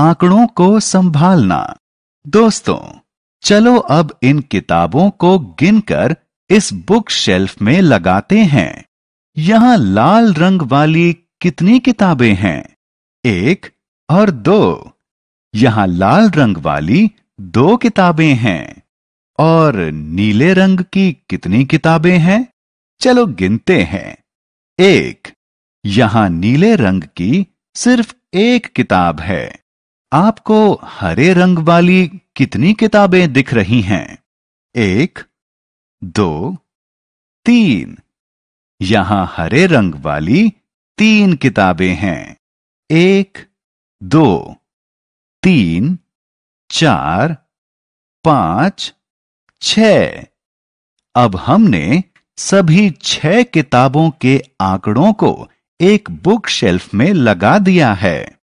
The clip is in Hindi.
आंकड़ों को संभालना दोस्तों चलो अब इन किताबों को गिनकर इस बुक शेल्फ में लगाते हैं यहां लाल रंग वाली कितनी किताबें हैं एक और दो यहां लाल रंग वाली दो किताबें हैं और नीले रंग की कितनी किताबें हैं चलो गिनते हैं एक यहां नीले रंग की सिर्फ एक किताब है आपको हरे रंग वाली कितनी किताबें दिख रही हैं एक दो तीन यहां हरे रंग वाली तीन किताबें हैं एक दो तीन चार पांच छ अब हमने सभी छह किताबों के आंकड़ों को एक बुक शेल्फ में लगा दिया है